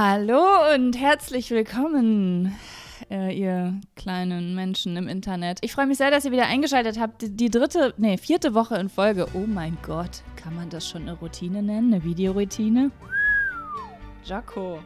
Hallo und herzlich willkommen, äh, ihr kleinen Menschen im Internet. Ich freue mich sehr, dass ihr wieder eingeschaltet habt. Die, dritte, nee, vierte Woche in Folge. Oh mein Gott, kann man das schon eine Routine nennen? Eine Videoroutine? Jaco.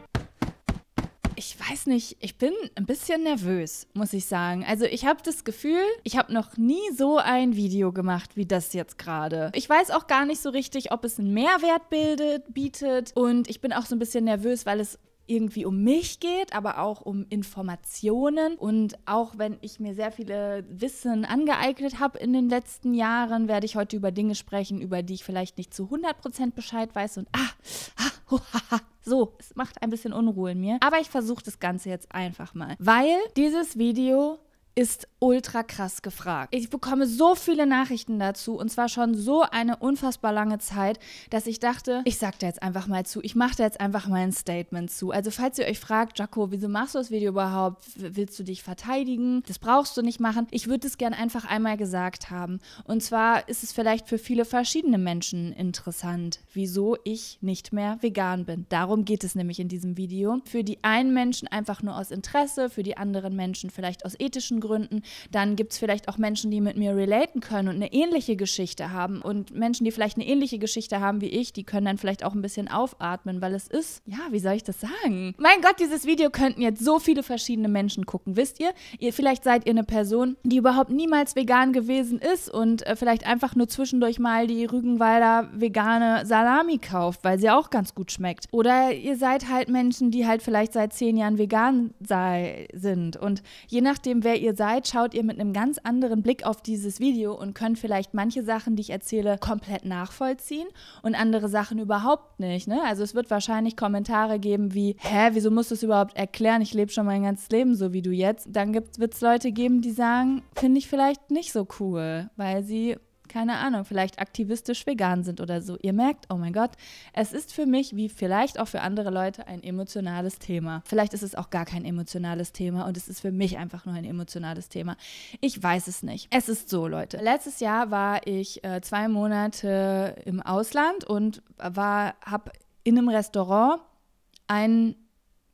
Ich weiß nicht, ich bin ein bisschen nervös, muss ich sagen. Also ich habe das Gefühl, ich habe noch nie so ein Video gemacht wie das jetzt gerade. Ich weiß auch gar nicht so richtig, ob es einen Mehrwert bildet, bietet und ich bin auch so ein bisschen nervös, weil es irgendwie um mich geht, aber auch um Informationen. Und auch wenn ich mir sehr viele Wissen angeeignet habe in den letzten Jahren, werde ich heute über Dinge sprechen, über die ich vielleicht nicht zu 100% Bescheid weiß. Und ah, ah oh, so, es macht ein bisschen Unruhe in mir. Aber ich versuche das Ganze jetzt einfach mal, weil dieses Video ist ultra krass gefragt. Ich bekomme so viele Nachrichten dazu und zwar schon so eine unfassbar lange Zeit, dass ich dachte, ich sag da jetzt einfach mal zu, ich mache da jetzt einfach mal ein Statement zu. Also falls ihr euch fragt, Jaco, wieso machst du das Video überhaupt? Willst du dich verteidigen? Das brauchst du nicht machen. Ich würde es gerne einfach einmal gesagt haben. Und zwar ist es vielleicht für viele verschiedene Menschen interessant, wieso ich nicht mehr vegan bin. Darum geht es nämlich in diesem Video. Für die einen Menschen einfach nur aus Interesse, für die anderen Menschen vielleicht aus ethischen Gründen, dann gibt es vielleicht auch Menschen, die mit mir relaten können und eine ähnliche Geschichte haben. Und Menschen, die vielleicht eine ähnliche Geschichte haben wie ich, die können dann vielleicht auch ein bisschen aufatmen, weil es ist, ja, wie soll ich das sagen? Mein Gott, dieses Video könnten jetzt so viele verschiedene Menschen gucken, wisst ihr? ihr vielleicht seid ihr eine Person, die überhaupt niemals vegan gewesen ist und äh, vielleicht einfach nur zwischendurch mal die Rügenwalder vegane Salami kauft, weil sie auch ganz gut schmeckt. Oder ihr seid halt Menschen, die halt vielleicht seit zehn Jahren vegan sei, sind. Und je nachdem, wer ihr ihr seid, schaut ihr mit einem ganz anderen Blick auf dieses Video und könnt vielleicht manche Sachen, die ich erzähle, komplett nachvollziehen und andere Sachen überhaupt nicht. Ne? Also es wird wahrscheinlich Kommentare geben wie, hä, wieso musst du es überhaupt erklären? Ich lebe schon mein ganzes Leben so wie du jetzt. Dann wird es Leute geben, die sagen, finde ich vielleicht nicht so cool, weil sie keine Ahnung, vielleicht aktivistisch vegan sind oder so. Ihr merkt, oh mein Gott, es ist für mich, wie vielleicht auch für andere Leute, ein emotionales Thema. Vielleicht ist es auch gar kein emotionales Thema und es ist für mich einfach nur ein emotionales Thema. Ich weiß es nicht. Es ist so, Leute. Letztes Jahr war ich äh, zwei Monate im Ausland und war, habe in einem Restaurant ein,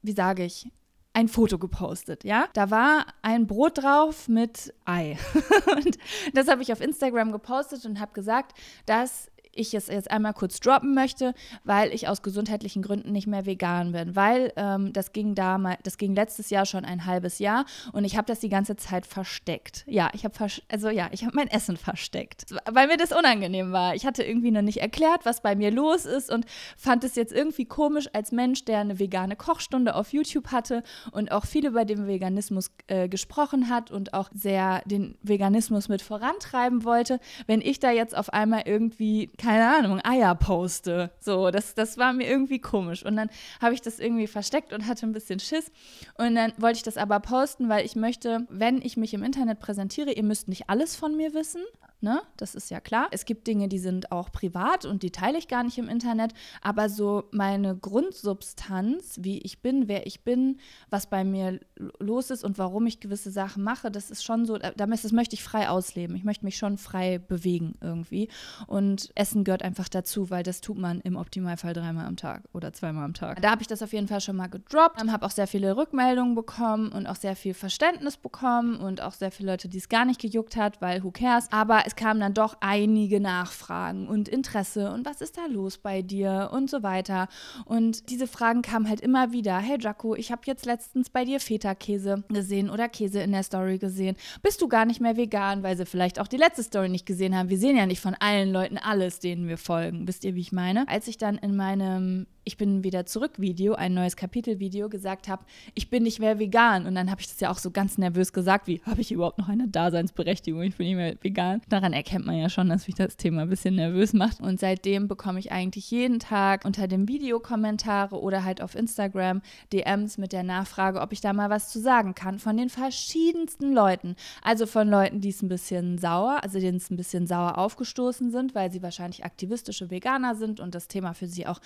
wie sage ich, ein Foto gepostet, ja? Da war ein Brot drauf mit Ei. und das habe ich auf Instagram gepostet und habe gesagt, dass ich es jetzt einmal kurz droppen möchte, weil ich aus gesundheitlichen Gründen nicht mehr vegan bin. Weil ähm, das ging da das ging letztes Jahr schon ein halbes Jahr und ich habe das die ganze Zeit versteckt. Ja, ich habe also ja, ich habe mein Essen versteckt, weil mir das unangenehm war. Ich hatte irgendwie noch nicht erklärt, was bei mir los ist und fand es jetzt irgendwie komisch als Mensch, der eine vegane Kochstunde auf YouTube hatte und auch viel über den Veganismus äh, gesprochen hat und auch sehr den Veganismus mit vorantreiben wollte, wenn ich da jetzt auf einmal irgendwie keine keine Ahnung, Eier poste. So, das, das war mir irgendwie komisch. Und dann habe ich das irgendwie versteckt und hatte ein bisschen Schiss. Und dann wollte ich das aber posten, weil ich möchte, wenn ich mich im Internet präsentiere, ihr müsst nicht alles von mir wissen, Ne? Das ist ja klar. Es gibt Dinge, die sind auch privat und die teile ich gar nicht im Internet. Aber so meine Grundsubstanz, wie ich bin, wer ich bin, was bei mir los ist und warum ich gewisse Sachen mache, das ist schon so, das möchte ich frei ausleben. Ich möchte mich schon frei bewegen irgendwie. Und Essen gehört einfach dazu, weil das tut man im Optimalfall dreimal am Tag oder zweimal am Tag. Da habe ich das auf jeden Fall schon mal gedroppt, Dann habe auch sehr viele Rückmeldungen bekommen und auch sehr viel Verständnis bekommen und auch sehr viele Leute, die es gar nicht gejuckt hat, weil who cares. Aber es kamen dann doch einige Nachfragen und Interesse und was ist da los bei dir und so weiter. Und diese Fragen kamen halt immer wieder. Hey Jaco, ich habe jetzt letztens bei dir Feta-Käse gesehen oder Käse in der Story gesehen. Bist du gar nicht mehr vegan, weil sie vielleicht auch die letzte Story nicht gesehen haben. Wir sehen ja nicht von allen Leuten alles, denen wir folgen. Wisst ihr, wie ich meine? Als ich dann in meinem ich bin wieder zurück Video, ein neues Kapitel Video, gesagt habe, ich bin nicht mehr vegan. Und dann habe ich das ja auch so ganz nervös gesagt, wie habe ich überhaupt noch eine Daseinsberechtigung? Ich bin nicht mehr vegan. Daran erkennt man ja schon, dass mich das Thema ein bisschen nervös macht. Und seitdem bekomme ich eigentlich jeden Tag unter dem Video Kommentare oder halt auf Instagram DMs mit der Nachfrage, ob ich da mal was zu sagen kann von den verschiedensten Leuten. Also von Leuten, die es ein bisschen sauer, also denen es ein bisschen sauer aufgestoßen sind, weil sie wahrscheinlich aktivistische Veganer sind und das Thema für sie auch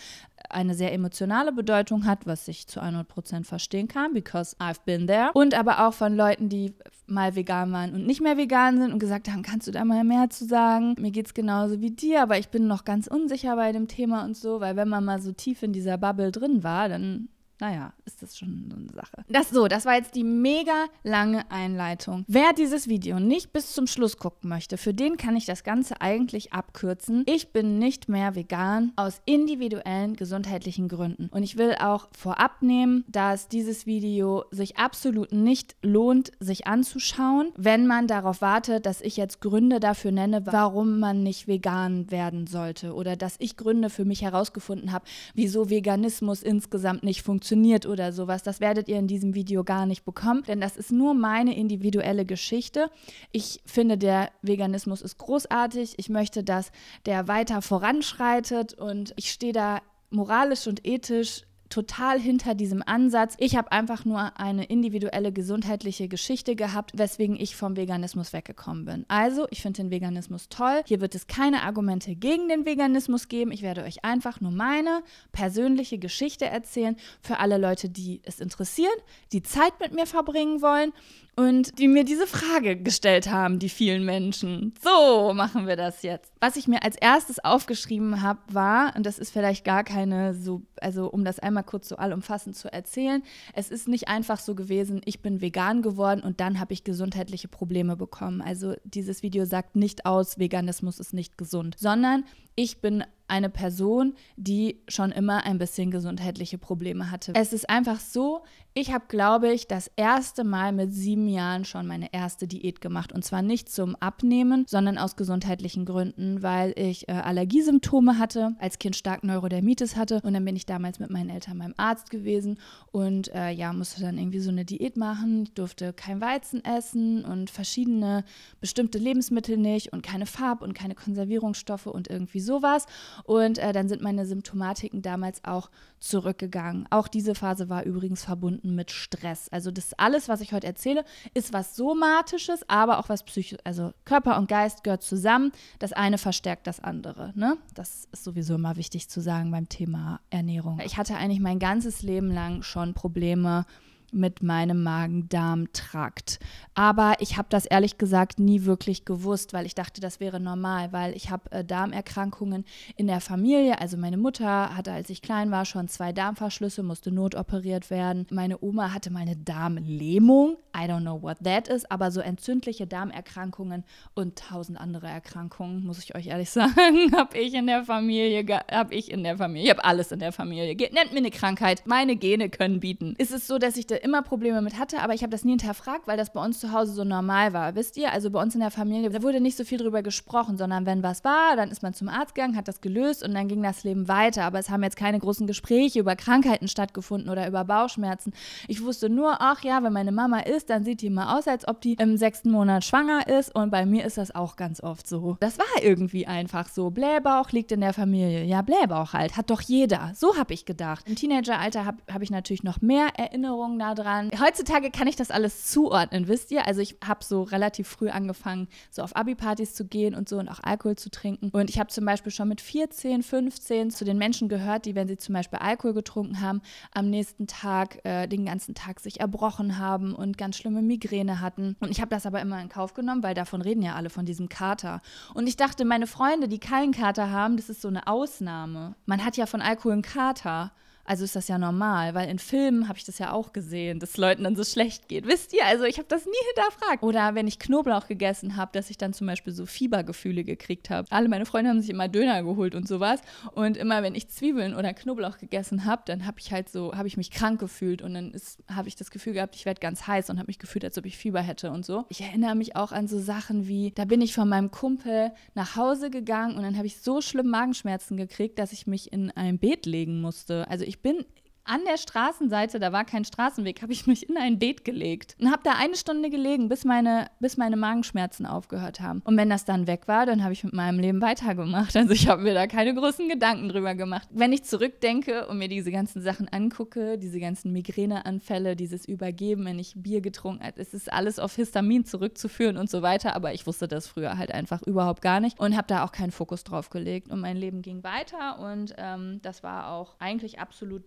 eine eine sehr emotionale Bedeutung hat, was ich zu 100% verstehen kann, because I've been there. Und aber auch von Leuten, die mal vegan waren und nicht mehr vegan sind und gesagt haben, kannst du da mal mehr zu sagen? Mir geht's genauso wie dir, aber ich bin noch ganz unsicher bei dem Thema und so, weil wenn man mal so tief in dieser Bubble drin war, dann naja, ist das schon so eine Sache. Das so, das war jetzt die mega lange Einleitung. Wer dieses Video nicht bis zum Schluss gucken möchte, für den kann ich das Ganze eigentlich abkürzen. Ich bin nicht mehr vegan aus individuellen gesundheitlichen Gründen. Und ich will auch vorab nehmen, dass dieses Video sich absolut nicht lohnt, sich anzuschauen, wenn man darauf wartet, dass ich jetzt Gründe dafür nenne, warum man nicht vegan werden sollte. Oder dass ich Gründe für mich herausgefunden habe, wieso Veganismus insgesamt nicht funktioniert funktioniert oder sowas. Das werdet ihr in diesem Video gar nicht bekommen, denn das ist nur meine individuelle Geschichte. Ich finde, der Veganismus ist großartig. Ich möchte, dass der weiter voranschreitet und ich stehe da moralisch und ethisch total hinter diesem Ansatz. Ich habe einfach nur eine individuelle gesundheitliche Geschichte gehabt, weswegen ich vom Veganismus weggekommen bin. Also, ich finde den Veganismus toll. Hier wird es keine Argumente gegen den Veganismus geben. Ich werde euch einfach nur meine persönliche Geschichte erzählen für alle Leute, die es interessieren, die Zeit mit mir verbringen wollen und die mir diese Frage gestellt haben, die vielen Menschen. So machen wir das jetzt. Was ich mir als erstes aufgeschrieben habe, war, und das ist vielleicht gar keine so, also um das einmal kurz so allumfassend zu erzählen, es ist nicht einfach so gewesen, ich bin vegan geworden und dann habe ich gesundheitliche Probleme bekommen. Also dieses Video sagt nicht aus, Veganismus ist nicht gesund, sondern ich bin eine Person, die schon immer ein bisschen gesundheitliche Probleme hatte. Es ist einfach so, ich habe, glaube ich, das erste Mal mit sieben Jahren schon meine erste Diät gemacht. Und zwar nicht zum Abnehmen, sondern aus gesundheitlichen Gründen, weil ich äh, Allergiesymptome hatte, als Kind stark Neurodermitis hatte. Und dann bin ich damals mit meinen Eltern beim Arzt gewesen und äh, ja, musste dann irgendwie so eine Diät machen. Ich durfte kein Weizen essen und verschiedene bestimmte Lebensmittel nicht und keine Farb- und keine Konservierungsstoffe und irgendwie sowas. Und äh, dann sind meine Symptomatiken damals auch zurückgegangen. Auch diese Phase war übrigens verbunden mit Stress. Also das alles, was ich heute erzähle, ist was Somatisches, aber auch was Psychisches. Also Körper und Geist gehört zusammen. Das eine verstärkt das andere. Ne? Das ist sowieso immer wichtig zu sagen beim Thema Ernährung. Ich hatte eigentlich mein ganzes Leben lang schon Probleme mit meinem Magen-Darm-Trakt. Aber ich habe das ehrlich gesagt nie wirklich gewusst, weil ich dachte, das wäre normal, weil ich habe äh, Darmerkrankungen in der Familie. Also meine Mutter hatte, als ich klein war, schon zwei Darmverschlüsse, musste notoperiert werden. Meine Oma hatte mal eine Darmlähmung. I don't know what that is, aber so entzündliche Darmerkrankungen und tausend andere Erkrankungen, muss ich euch ehrlich sagen, habe ich in der Familie, habe ich in der Familie, ich habe alles in der Familie. Nennt mir eine Krankheit, meine Gene können bieten. Ist es so, dass ich da immer Probleme mit hatte, aber ich habe das nie hinterfragt, weil das bei uns zu Hause so normal war. Wisst ihr? Also bei uns in der Familie, da wurde nicht so viel drüber gesprochen, sondern wenn was war, dann ist man zum Arzt gegangen, hat das gelöst und dann ging das Leben weiter. Aber es haben jetzt keine großen Gespräche über Krankheiten stattgefunden oder über Bauchschmerzen. Ich wusste nur, ach ja, wenn meine Mama ist, dann sieht die immer aus, als ob die im sechsten Monat schwanger ist und bei mir ist das auch ganz oft so. Das war irgendwie einfach so. Blähbauch liegt in der Familie. Ja, Blähbauch halt. Hat doch jeder. So habe ich gedacht. Im Teenageralter habe hab ich natürlich noch mehr Erinnerungen daran dran. Heutzutage kann ich das alles zuordnen, wisst ihr? Also ich habe so relativ früh angefangen, so auf Abi-Partys zu gehen und so und auch Alkohol zu trinken. Und ich habe zum Beispiel schon mit 14, 15 zu den Menschen gehört, die, wenn sie zum Beispiel Alkohol getrunken haben, am nächsten Tag äh, den ganzen Tag sich erbrochen haben und ganz schlimme Migräne hatten. Und ich habe das aber immer in Kauf genommen, weil davon reden ja alle von diesem Kater. Und ich dachte, meine Freunde, die keinen Kater haben, das ist so eine Ausnahme. Man hat ja von Alkohol einen Kater. Also ist das ja normal, weil in Filmen habe ich das ja auch gesehen, dass Leuten dann so schlecht geht. Wisst ihr? Also ich habe das nie hinterfragt. Oder wenn ich Knoblauch gegessen habe, dass ich dann zum Beispiel so Fiebergefühle gekriegt habe. Alle meine Freunde haben sich immer Döner geholt und sowas. Und immer wenn ich Zwiebeln oder Knoblauch gegessen habe, dann habe ich halt so, habe ich mich krank gefühlt und dann habe ich das Gefühl gehabt, ich werde ganz heiß und habe mich gefühlt, als ob ich Fieber hätte und so. Ich erinnere mich auch an so Sachen wie, da bin ich von meinem Kumpel nach Hause gegangen und dann habe ich so schlimm Magenschmerzen gekriegt, dass ich mich in ein Beet legen musste. Also ich ich bin an der Straßenseite, da war kein Straßenweg, habe ich mich in ein Beet gelegt und habe da eine Stunde gelegen, bis meine, bis meine Magenschmerzen aufgehört haben. Und wenn das dann weg war, dann habe ich mit meinem Leben weitergemacht. Also ich habe mir da keine großen Gedanken drüber gemacht. Wenn ich zurückdenke und mir diese ganzen Sachen angucke, diese ganzen Migräneanfälle, dieses Übergeben, wenn ich Bier getrunken habe, also es ist alles auf Histamin zurückzuführen und so weiter. Aber ich wusste das früher halt einfach überhaupt gar nicht und habe da auch keinen Fokus drauf gelegt. Und mein Leben ging weiter und ähm, das war auch eigentlich absolut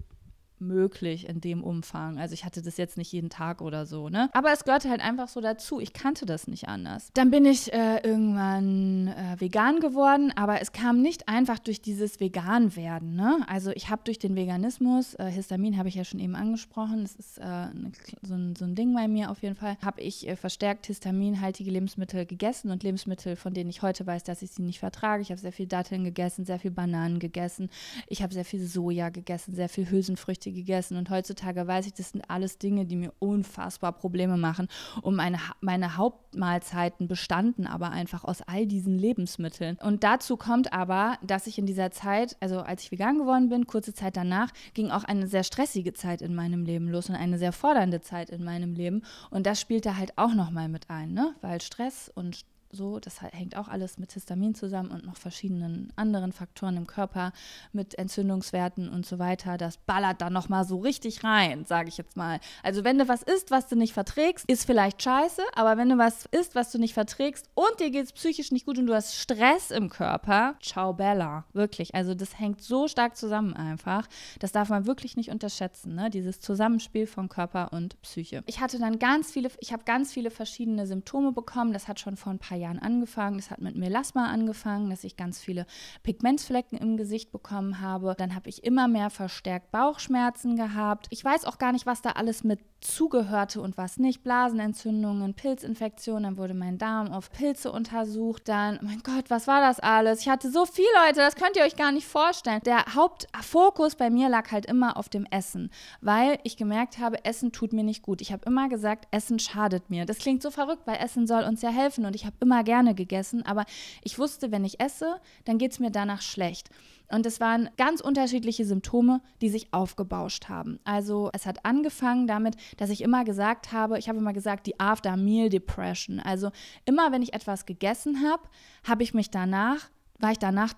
möglich in dem Umfang. Also ich hatte das jetzt nicht jeden Tag oder so, ne? Aber es gehörte halt einfach so dazu. Ich kannte das nicht anders. Dann bin ich äh, irgendwann äh, vegan geworden, aber es kam nicht einfach durch dieses Veganwerden, ne? Also ich habe durch den Veganismus, äh, Histamin habe ich ja schon eben angesprochen, das ist ne, so, ein, so, ein, Ding bei mir auf jeden Fall, habe ich äh, verstärkt histaminhaltige Lebensmittel gegessen und Lebensmittel, von denen ich heute weiß, dass ich sie nicht vertrage. Ich habe sehr viel Datteln gegessen, sehr viel Bananen gegessen, ich habe sehr viel Soja gegessen, sehr viel Hülsenfrüchte die gegessen. Und heutzutage weiß ich, das sind alles Dinge, die mir unfassbar Probleme machen. Und meine, meine Hauptmahlzeiten bestanden aber einfach aus all diesen Lebensmitteln. Und dazu kommt aber, dass ich in dieser Zeit, also als ich vegan geworden bin, kurze Zeit danach, ging auch eine sehr stressige Zeit in meinem Leben los und eine sehr fordernde Zeit in meinem Leben. Und das spielte halt auch nochmal mit ein, ne? weil Stress und so. Das hängt auch alles mit Histamin zusammen und noch verschiedenen anderen Faktoren im Körper, mit Entzündungswerten und so weiter. Das ballert dann noch mal so richtig rein, sage ich jetzt mal. Also wenn du was isst, was du nicht verträgst, ist vielleicht scheiße, aber wenn du was isst, was du nicht verträgst und dir geht es psychisch nicht gut und du hast Stress im Körper, ciao Bella, wirklich. Also das hängt so stark zusammen einfach. Das darf man wirklich nicht unterschätzen, ne? dieses Zusammenspiel von Körper und Psyche. Ich hatte dann ganz viele, ich habe ganz viele verschiedene Symptome bekommen. Das hat schon vor ein paar Jahren Jahren angefangen. Das hat mit Melasma angefangen, dass ich ganz viele Pigmentflecken im Gesicht bekommen habe. Dann habe ich immer mehr verstärkt Bauchschmerzen gehabt. Ich weiß auch gar nicht, was da alles mit zugehörte und was nicht. Blasenentzündungen, Pilzinfektionen, dann wurde mein Darm auf Pilze untersucht. Dann, mein Gott, was war das alles? Ich hatte so viel, Leute, das könnt ihr euch gar nicht vorstellen. Der Hauptfokus bei mir lag halt immer auf dem Essen, weil ich gemerkt habe, Essen tut mir nicht gut. Ich habe immer gesagt, Essen schadet mir. Das klingt so verrückt, weil Essen soll uns ja helfen und ich habe immer gerne gegessen, aber ich wusste, wenn ich esse, dann geht es mir danach schlecht. Und es waren ganz unterschiedliche Symptome, die sich aufgebauscht haben. Also es hat angefangen damit, dass ich immer gesagt habe, ich habe immer gesagt, die After Meal Depression. Also immer wenn ich etwas gegessen habe, habe ich mich danach, war ich danach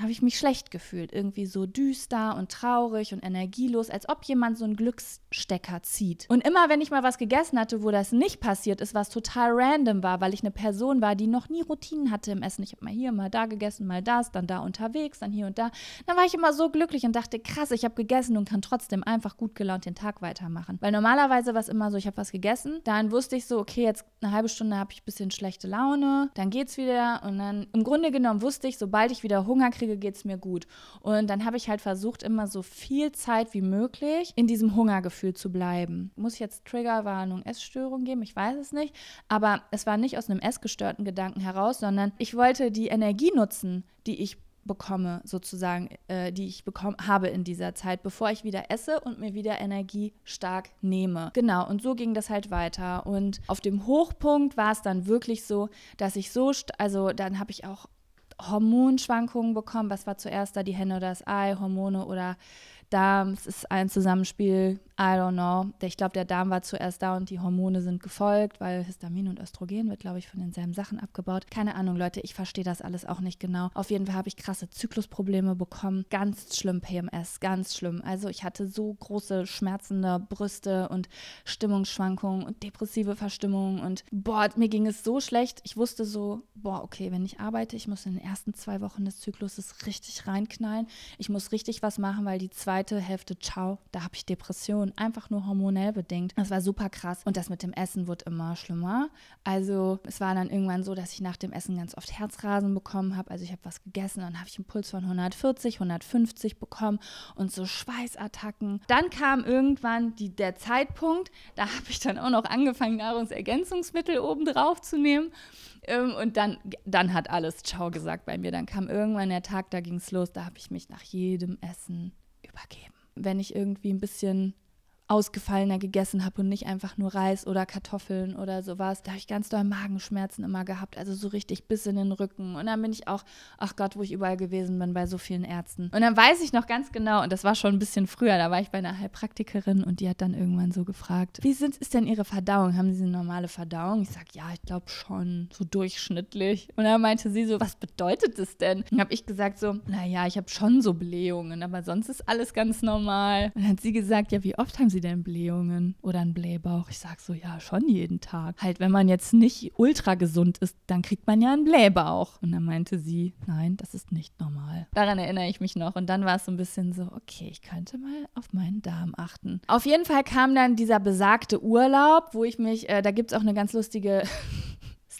habe ich mich schlecht gefühlt, irgendwie so düster und traurig und energielos, als ob jemand so einen Glücksstecker zieht. Und immer wenn ich mal was gegessen hatte, wo das nicht passiert ist, was total random war, weil ich eine Person war, die noch nie Routinen hatte im Essen. Ich habe mal hier, mal da gegessen, mal das, dann da unterwegs, dann hier und da. Dann war ich immer so glücklich und dachte, krass, ich habe gegessen und kann trotzdem einfach gut gelaunt den Tag weitermachen. Weil normalerweise war es immer so, ich habe was gegessen, dann wusste ich so, okay, jetzt eine halbe Stunde habe ich ein bisschen schlechte Laune, dann geht's wieder und dann im Grunde genommen wusste ich, sobald ich wieder Hunger kriege, kriege, geht es mir gut. Und dann habe ich halt versucht, immer so viel Zeit wie möglich in diesem Hungergefühl zu bleiben. Muss ich jetzt Triggerwarnung, Essstörung geben? Ich weiß es nicht. Aber es war nicht aus einem essgestörten Gedanken heraus, sondern ich wollte die Energie nutzen, die ich bekomme, sozusagen, äh, die ich bekomme, habe in dieser Zeit, bevor ich wieder esse und mir wieder Energie stark nehme. Genau, und so ging das halt weiter. Und auf dem Hochpunkt war es dann wirklich so, dass ich so, also dann habe ich auch Hormonschwankungen bekommen. Was war zuerst da, die Henne oder das Ei, Hormone oder Darm, es ist ein Zusammenspiel, I don't know. Ich glaube, der Darm war zuerst da und die Hormone sind gefolgt, weil Histamin und Östrogen wird, glaube ich, von denselben Sachen abgebaut. Keine Ahnung, Leute, ich verstehe das alles auch nicht genau. Auf jeden Fall habe ich krasse Zyklusprobleme bekommen. Ganz schlimm PMS, ganz schlimm. Also ich hatte so große schmerzende Brüste und Stimmungsschwankungen und depressive Verstimmungen und boah, mir ging es so schlecht. Ich wusste so, boah, okay, wenn ich arbeite, ich muss in den ersten zwei Wochen des Zykluses richtig reinknallen. Ich muss richtig was machen, weil die zwei zweite Hälfte, ciao, da habe ich Depressionen, einfach nur hormonell bedingt. Das war super krass und das mit dem Essen wurde immer schlimmer. Also es war dann irgendwann so, dass ich nach dem Essen ganz oft Herzrasen bekommen habe. Also ich habe was gegessen, dann habe ich einen Puls von 140, 150 bekommen und so Schweißattacken. Dann kam irgendwann die, der Zeitpunkt, da habe ich dann auch noch angefangen, Nahrungsergänzungsmittel oben drauf zu nehmen. Ähm, und dann, dann hat alles Ciao gesagt bei mir. Dann kam irgendwann der Tag, da ging es los, da habe ich mich nach jedem Essen übergeben. Wenn ich irgendwie ein bisschen ausgefallener gegessen habe und nicht einfach nur Reis oder Kartoffeln oder sowas. Da habe ich ganz doll Magenschmerzen immer gehabt, also so richtig bis in den Rücken. Und dann bin ich auch, ach Gott, wo ich überall gewesen bin bei so vielen Ärzten. Und dann weiß ich noch ganz genau, und das war schon ein bisschen früher, da war ich bei einer Heilpraktikerin und die hat dann irgendwann so gefragt, wie sind, ist denn Ihre Verdauung? Haben Sie eine normale Verdauung? Ich sage, ja, ich glaube schon, so durchschnittlich. Und dann meinte sie so, was bedeutet das denn? Und dann habe ich gesagt so, naja, ich habe schon so Blähungen, aber sonst ist alles ganz normal. Und dann hat sie gesagt, ja, wie oft haben Sie sie denn Blähungen oder einen Blähbauch? Ich sage so, ja, schon jeden Tag. Halt, wenn man jetzt nicht ultra gesund ist, dann kriegt man ja einen Blähbauch. Und dann meinte sie, nein, das ist nicht normal. Daran erinnere ich mich noch. Und dann war es so ein bisschen so, okay, ich könnte mal auf meinen Darm achten. Auf jeden Fall kam dann dieser besagte Urlaub, wo ich mich, äh, da gibt es auch eine ganz lustige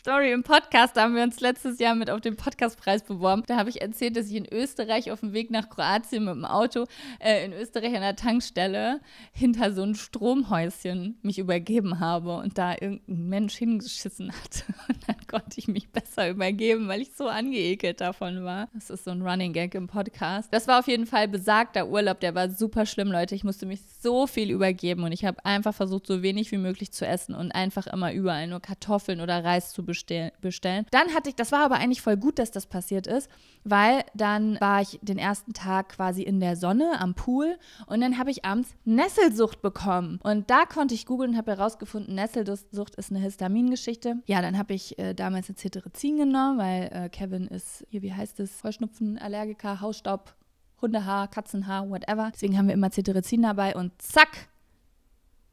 Story im Podcast. Da haben wir uns letztes Jahr mit auf den Podcastpreis beworben. Da habe ich erzählt, dass ich in Österreich auf dem Weg nach Kroatien mit dem Auto äh, in Österreich an der Tankstelle hinter so einem Stromhäuschen mich übergeben habe und da irgendein Mensch hingeschissen hat. Und dann konnte ich mich besser übergeben, weil ich so angeekelt davon war. Das ist so ein Running Gag im Podcast. Das war auf jeden Fall besagter Urlaub. Der war super schlimm, Leute. Ich musste mich so viel übergeben und ich habe einfach versucht, so wenig wie möglich zu essen und einfach immer überall nur Kartoffeln oder Reis zu bestell bestellen. Dann hatte ich, das war aber eigentlich voll gut, dass das passiert ist, weil dann war ich den ersten Tag quasi in der Sonne am Pool und dann habe ich abends Nesselsucht bekommen. Und da konnte ich googeln und habe herausgefunden, Nesselsucht ist eine Histamingeschichte. Ja, dann habe ich äh, damals eine Cetirizin genommen, weil äh, Kevin ist hier, wie heißt es, Heuschnupfen, Hausstaub, Hundehaar, Katzenhaar, whatever. Deswegen haben wir immer Cetirizin dabei und zack,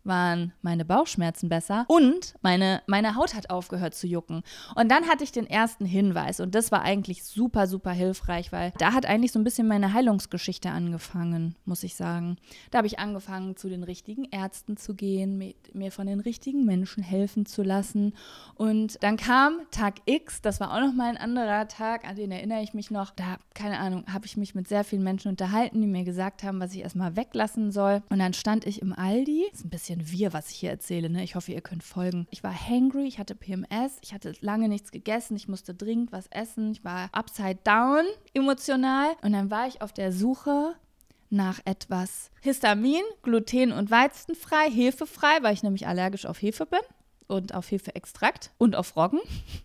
waren meine Bauchschmerzen besser und meine, meine Haut hat aufgehört zu jucken. Und dann hatte ich den ersten Hinweis und das war eigentlich super, super hilfreich, weil da hat eigentlich so ein bisschen meine Heilungsgeschichte angefangen, muss ich sagen. Da habe ich angefangen, zu den richtigen Ärzten zu gehen, mit, mir von den richtigen Menschen helfen zu lassen. Und dann kam Tag X, das war auch nochmal ein anderer Tag, an den erinnere ich mich noch. Da, keine Ahnung, habe ich mich mit sehr vielen Menschen unterhalten, die mir gesagt haben, was ich erstmal weglassen soll. Und dann stand ich im Aldi, ist ein bisschen denn wir, was ich hier erzähle. Ne? Ich hoffe, ihr könnt folgen. Ich war hangry, ich hatte PMS, ich hatte lange nichts gegessen, ich musste dringend was essen, ich war upside down emotional. Und dann war ich auf der Suche nach etwas Histamin, Gluten- und Weizenfrei, Hefefrei, weil ich nämlich allergisch auf Hefe bin und auf Hefeextrakt und auf Roggen.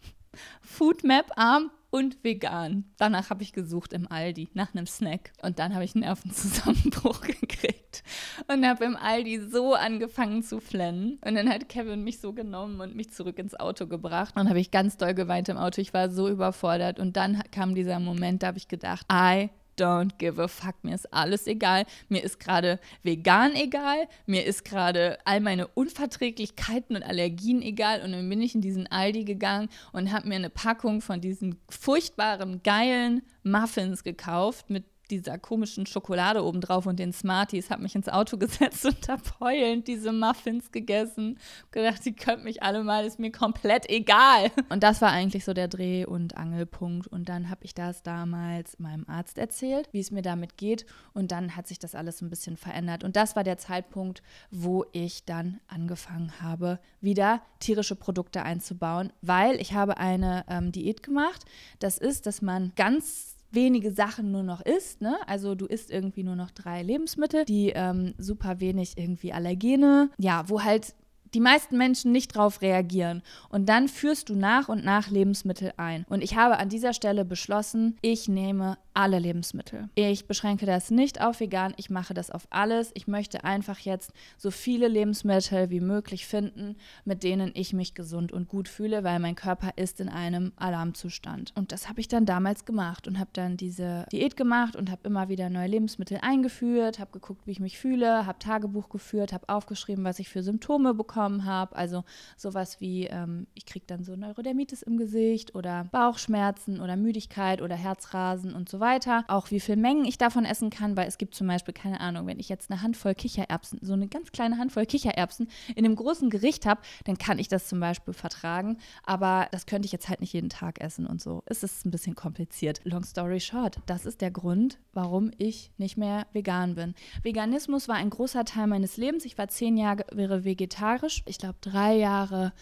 Foodmap arm und vegan. Danach habe ich gesucht im Aldi nach einem Snack. Und dann habe ich einen Nervenzusammenbruch gekriegt und habe im Aldi so angefangen zu flennen. Und dann hat Kevin mich so genommen und mich zurück ins Auto gebracht. Und habe ich ganz doll geweint im Auto. Ich war so überfordert. Und dann kam dieser Moment, da habe ich gedacht, I don't give a fuck. Mir ist alles egal. Mir ist gerade vegan egal. Mir ist gerade all meine Unverträglichkeiten und Allergien egal. Und dann bin ich in diesen Aldi gegangen und habe mir eine Packung von diesen furchtbaren, geilen Muffins gekauft mit dieser komischen Schokolade obendrauf und den Smarties, habe mich ins Auto gesetzt und habe heulend diese Muffins gegessen. Gedacht, die könnt mich alle mal, ist mir komplett egal. Und das war eigentlich so der Dreh- und Angelpunkt. Und dann habe ich das damals meinem Arzt erzählt, wie es mir damit geht. Und dann hat sich das alles ein bisschen verändert. Und das war der Zeitpunkt, wo ich dann angefangen habe, wieder tierische Produkte einzubauen, weil ich habe eine ähm, Diät gemacht. Das ist, dass man ganz wenige Sachen nur noch isst. Ne? Also du isst irgendwie nur noch drei Lebensmittel, die ähm, super wenig irgendwie Allergene, ja, wo halt die meisten Menschen nicht drauf reagieren. Und dann führst du nach und nach Lebensmittel ein. Und ich habe an dieser Stelle beschlossen, ich nehme alle Lebensmittel. Ich beschränke das nicht auf vegan, ich mache das auf alles. Ich möchte einfach jetzt so viele Lebensmittel wie möglich finden, mit denen ich mich gesund und gut fühle, weil mein Körper ist in einem Alarmzustand. Und das habe ich dann damals gemacht und habe dann diese Diät gemacht und habe immer wieder neue Lebensmittel eingeführt, habe geguckt, wie ich mich fühle, habe Tagebuch geführt, habe aufgeschrieben, was ich für Symptome bekommen habe. Also sowas wie, ähm, ich kriege dann so Neurodermitis im Gesicht oder Bauchschmerzen oder Müdigkeit oder Herzrasen und so weiter. Auch wie viel Mengen ich davon essen kann, weil es gibt zum Beispiel, keine Ahnung, wenn ich jetzt eine Handvoll Kichererbsen, so eine ganz kleine Handvoll Kichererbsen in einem großen Gericht habe, dann kann ich das zum Beispiel vertragen. Aber das könnte ich jetzt halt nicht jeden Tag essen und so. Es ist ein bisschen kompliziert. Long story short, das ist der Grund, warum ich nicht mehr vegan bin. Veganismus war ein großer Teil meines Lebens. Ich war zehn Jahre vegetarisch, ich glaube drei Jahre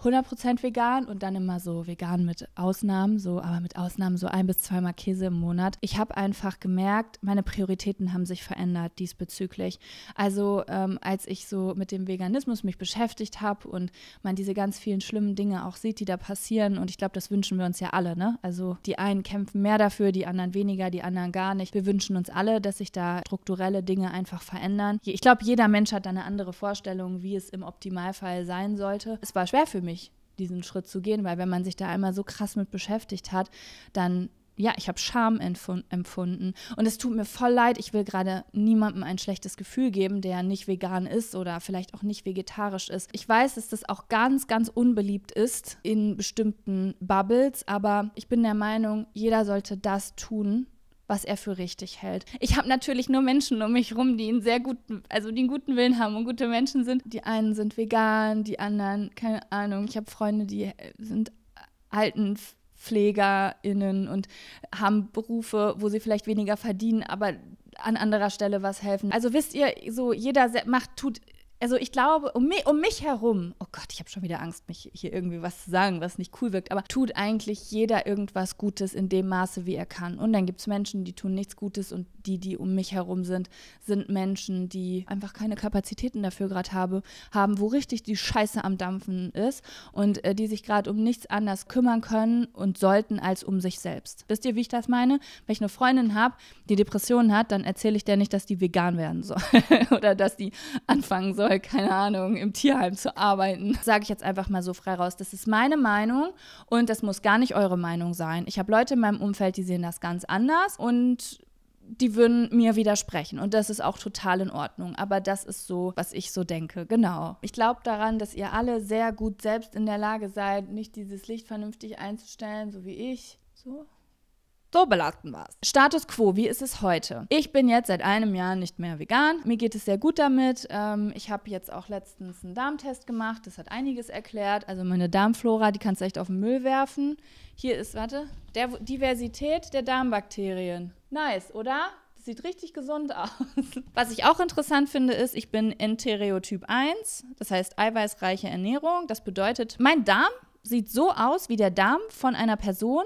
100% vegan und dann immer so vegan mit Ausnahmen, so aber mit Ausnahmen so ein bis zweimal Käse im Monat hat. Ich habe einfach gemerkt, meine Prioritäten haben sich verändert diesbezüglich. Also ähm, als ich so mit dem Veganismus mich beschäftigt habe und man diese ganz vielen schlimmen Dinge auch sieht, die da passieren und ich glaube, das wünschen wir uns ja alle, ne? Also die einen kämpfen mehr dafür, die anderen weniger, die anderen gar nicht. Wir wünschen uns alle, dass sich da strukturelle Dinge einfach verändern. Ich glaube, jeder Mensch hat da eine andere Vorstellung, wie es im Optimalfall sein sollte. Es war schwer für mich, diesen Schritt zu gehen, weil wenn man sich da einmal so krass mit beschäftigt hat, dann ja, ich habe Scham empfunden. Und es tut mir voll leid, ich will gerade niemandem ein schlechtes Gefühl geben, der nicht vegan ist oder vielleicht auch nicht vegetarisch ist. Ich weiß, dass das auch ganz, ganz unbeliebt ist in bestimmten Bubbles, aber ich bin der Meinung, jeder sollte das tun, was er für richtig hält. Ich habe natürlich nur Menschen um mich rum, die einen sehr guten, also die einen guten Willen haben und gute Menschen sind. Die einen sind vegan, die anderen, keine Ahnung. Ich habe Freunde, die äh, sind äh, alten PflegerInnen und haben Berufe, wo sie vielleicht weniger verdienen, aber an anderer Stelle was helfen. Also wisst ihr, so jeder macht, tut also ich glaube, um mich, um mich herum, oh Gott, ich habe schon wieder Angst, mich hier irgendwie was zu sagen, was nicht cool wirkt, aber tut eigentlich jeder irgendwas Gutes in dem Maße, wie er kann. Und dann gibt es Menschen, die tun nichts Gutes und die, die um mich herum sind, sind Menschen, die einfach keine Kapazitäten dafür gerade habe, haben, wo richtig die Scheiße am Dampfen ist und äh, die sich gerade um nichts anders kümmern können und sollten als um sich selbst. Wisst ihr, wie ich das meine? Wenn ich eine Freundin habe, die Depressionen hat, dann erzähle ich der nicht, dass die vegan werden soll oder dass die anfangen soll soll, keine Ahnung, im Tierheim zu arbeiten. Sage ich jetzt einfach mal so frei raus. Das ist meine Meinung und das muss gar nicht eure Meinung sein. Ich habe Leute in meinem Umfeld, die sehen das ganz anders und die würden mir widersprechen und das ist auch total in Ordnung. Aber das ist so, was ich so denke, genau. Ich glaube daran, dass ihr alle sehr gut selbst in der Lage seid, nicht dieses Licht vernünftig einzustellen, so wie ich. So. So belasten wir es. Status quo, wie ist es heute? Ich bin jetzt seit einem Jahr nicht mehr vegan. Mir geht es sehr gut damit. Ähm, ich habe jetzt auch letztens einen Darmtest gemacht. Das hat einiges erklärt. Also meine Darmflora, die kannst du echt auf den Müll werfen. Hier ist, warte, der Diversität der Darmbakterien. Nice, oder? Das sieht richtig gesund aus. Was ich auch interessant finde, ist, ich bin Enterotyp 1, das heißt eiweißreiche Ernährung. Das bedeutet, mein Darm sieht so aus wie der Darm von einer Person,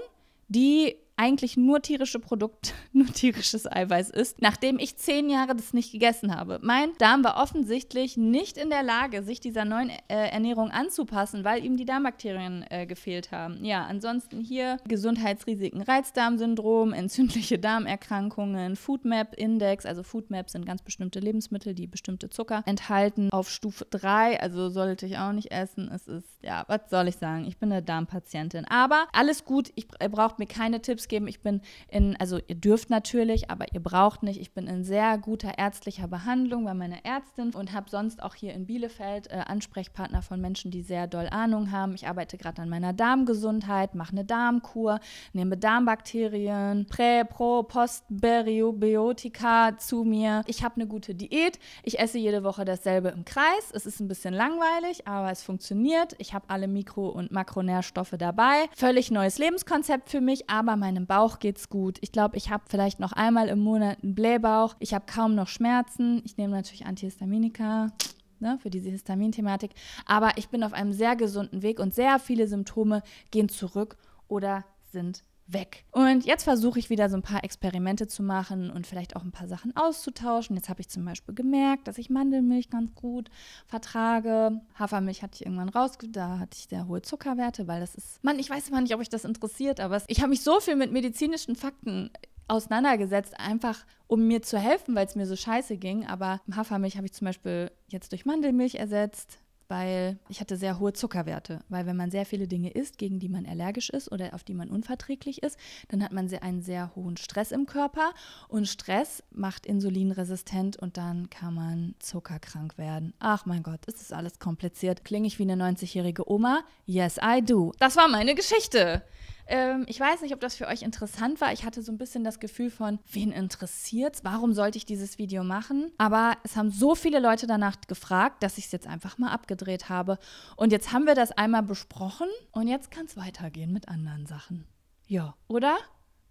die eigentlich nur tierische Produkte, nur tierisches Eiweiß ist, nachdem ich zehn Jahre das nicht gegessen habe. Mein Darm war offensichtlich nicht in der Lage, sich dieser neuen äh, Ernährung anzupassen, weil ihm die Darmbakterien äh, gefehlt haben. Ja, ansonsten hier Gesundheitsrisiken, Reizdarmsyndrom, entzündliche Darmerkrankungen, Foodmap-Index, also Foodmaps sind ganz bestimmte Lebensmittel, die bestimmte Zucker enthalten, auf Stufe 3, also sollte ich auch nicht essen. Es ist, ja, was soll ich sagen, ich bin eine Darmpatientin. Aber alles gut, ich, ihr braucht mir keine Tipps Tipps geben. Ich bin in, also ihr dürft natürlich, aber ihr braucht nicht. Ich bin in sehr guter ärztlicher Behandlung bei meiner Ärztin und habe sonst auch hier in Bielefeld äh, Ansprechpartner von Menschen, die sehr doll Ahnung haben. Ich arbeite gerade an meiner Darmgesundheit, mache eine Darmkur, nehme Darmbakterien, Prä, Pro, Postbiotika zu mir. Ich habe eine gute Diät. Ich esse jede Woche dasselbe im Kreis. Es ist ein bisschen langweilig, aber es funktioniert. Ich habe alle Mikro- und Makronährstoffe dabei. Völlig neues Lebenskonzept für mich, aber meine meinem Bauch geht's gut. Ich glaube, ich habe vielleicht noch einmal im Monat einen Blähbauch. Ich habe kaum noch Schmerzen. Ich nehme natürlich Antihistaminika. Ne, für diese Histamin-Thematik. Aber ich bin auf einem sehr gesunden Weg und sehr viele Symptome gehen zurück oder sind weg. Und jetzt versuche ich wieder so ein paar Experimente zu machen und vielleicht auch ein paar Sachen auszutauschen. Jetzt habe ich zum Beispiel gemerkt, dass ich Mandelmilch ganz gut vertrage. Hafermilch hatte ich irgendwann raus, da hatte ich sehr hohe Zuckerwerte, weil das ist, Mann, ich weiß immer nicht, ob euch das interessiert, aber ich habe mich so viel mit medizinischen Fakten auseinandergesetzt, einfach um mir zu helfen, weil es mir so scheiße ging. Aber Hafermilch habe ich zum Beispiel jetzt durch Mandelmilch ersetzt weil ich hatte sehr hohe Zuckerwerte. Weil wenn man sehr viele Dinge isst, gegen die man allergisch ist oder auf die man unverträglich ist, dann hat man einen sehr hohen Stress im Körper und Stress macht insulinresistent und dann kann man zuckerkrank werden. Ach mein Gott, ist das alles kompliziert. Klinge ich wie eine 90-jährige Oma? Yes, I do. Das war meine Geschichte. Ähm, ich weiß nicht, ob das für euch interessant war. Ich hatte so ein bisschen das Gefühl von, wen interessiert's? Warum sollte ich dieses Video machen? Aber es haben so viele Leute danach gefragt, dass ich es jetzt einfach mal abgedreht habe. Und jetzt haben wir das einmal besprochen und jetzt kann es weitergehen mit anderen Sachen. Ja, oder?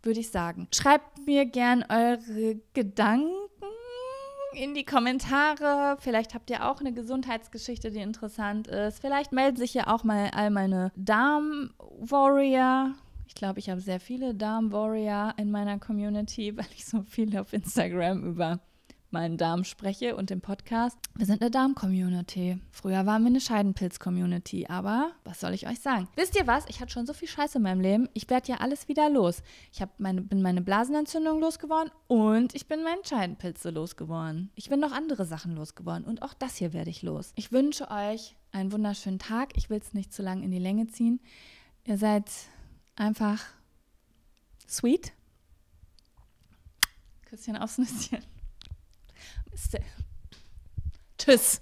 Würde ich sagen. Schreibt mir gern eure Gedanken in die Kommentare. Vielleicht habt ihr auch eine Gesundheitsgeschichte, die interessant ist. Vielleicht melden sich ja auch mal all meine Darm-Warrior. Ich glaube, ich habe sehr viele Darm-Warrior in meiner Community, weil ich so viel auf Instagram über meinen Darm spreche und dem Podcast. Wir sind eine Darm-Community. Früher waren wir eine Scheidenpilz-Community, aber was soll ich euch sagen? Wisst ihr was? Ich hatte schon so viel Scheiße in meinem Leben. Ich werde ja alles wieder los. Ich meine, bin meine Blasenentzündung losgeworden und ich bin meinen Scheidenpilze losgeworden. Ich bin noch andere Sachen losgeworden und auch das hier werde ich los. Ich wünsche euch einen wunderschönen Tag. Ich will es nicht zu lang in die Länge ziehen. Ihr seid einfach sweet. Küsschen aufs Nüsschen. Tschüss.